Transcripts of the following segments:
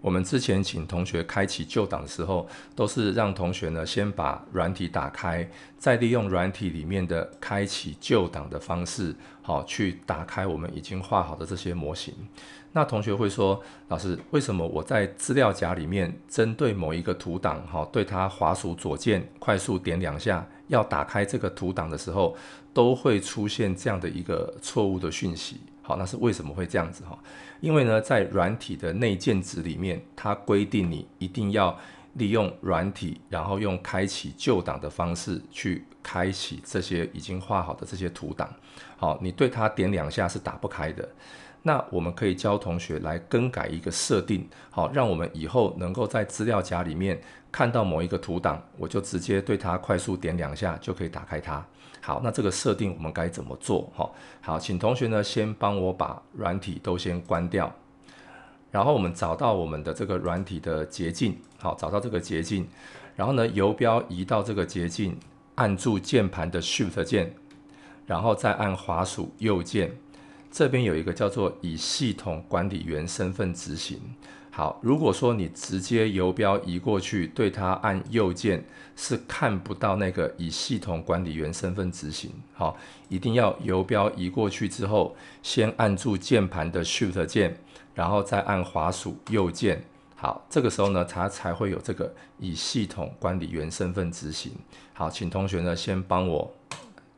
我们之前请同学开启旧档的时候，都是让同学呢先把软体打开，再利用软体里面的开启旧档的方式，好去打开我们已经画好的这些模型。那同学会说，老师，为什么我在资料夹里面针对某一个图档，好对它滑鼠左键快速点两下要打开这个图档的时候，都会出现这样的一个错误的讯息？好，那是为什么会这样子哈？因为呢，在软体的内建值里面，它规定你一定要。利用软体，然后用开启旧档的方式去开启这些已经画好的这些图档。好，你对它点两下是打不开的。那我们可以教同学来更改一个设定，好，让我们以后能够在资料夹里面看到某一个图档，我就直接对它快速点两下就可以打开它。好，那这个设定我们该怎么做？好好，请同学呢先帮我把软体都先关掉。然后我们找到我们的这个软体的捷径，好找到这个捷径，然后呢，游标移到这个捷径，按住键盘的 Shift 键，然后再按滑鼠右键，这边有一个叫做以系统管理员身份执行。好，如果说你直接游标移过去，对它按右键是看不到那个以系统管理员身份执行。好，一定要游标移过去之后，先按住键盘的 Shift 键，然后再按滑鼠右键。好，这个时候呢，它才会有这个以系统管理员身份执行。好，请同学呢先帮我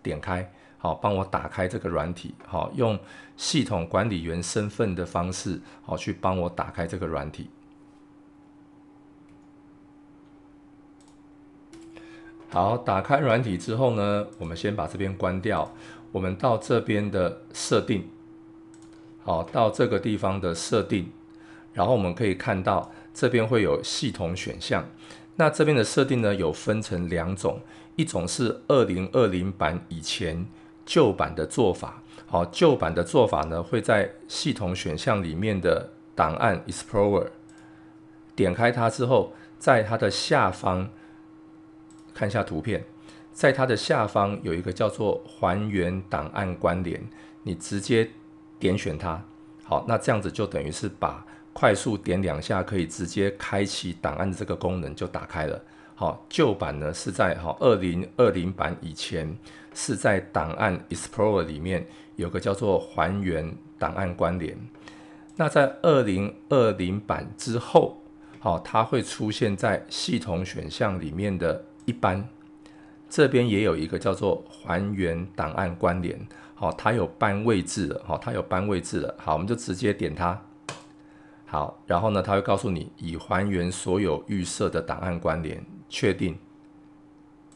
点开。好，帮我打开这个软体。好，用系统管理员身份的方式，好去帮我打开这个软体。好，打开软体之后呢，我们先把这边关掉。我们到这边的设定，好，到这个地方的设定，然后我们可以看到这边会有系统选项。那这边的设定呢，有分成两种，一种是二零二零版以前。旧版的做法，好，旧版的做法呢会在系统选项里面的档案 Explorer 点开它之后，在它的下方看一下图片，在它的下方有一个叫做还原档案关联，你直接点选它，好，那这样子就等于是把快速点两下可以直接开启档案的这个功能就打开了。好，旧版呢是在好二零二零版以前，是在档案 Explorer 里面有个叫做还原档案关联。那在二零二零版之后，好，它会出现在系统选项里面的一般这边也有一个叫做还原档案关联。好，它有搬位置的，好，它有搬位置的。好，我们就直接点它。好，然后呢，它会告诉你已还原所有预设的档案关联。确定，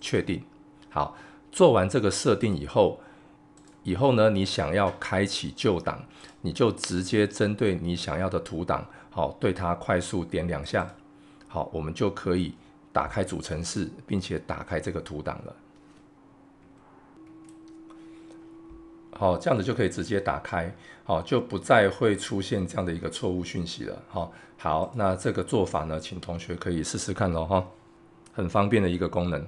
确定，好，做完这个设定以后，以后呢，你想要开启旧档，你就直接针对你想要的图档，好，对它快速点两下，好，我们就可以打开主程式，并且打开这个图档了。好，这样子就可以直接打开，好，就不再会出现这样的一个错误讯息了。好，好，那这个做法呢，请同学可以试试看喽，哈。很方便的一个功能。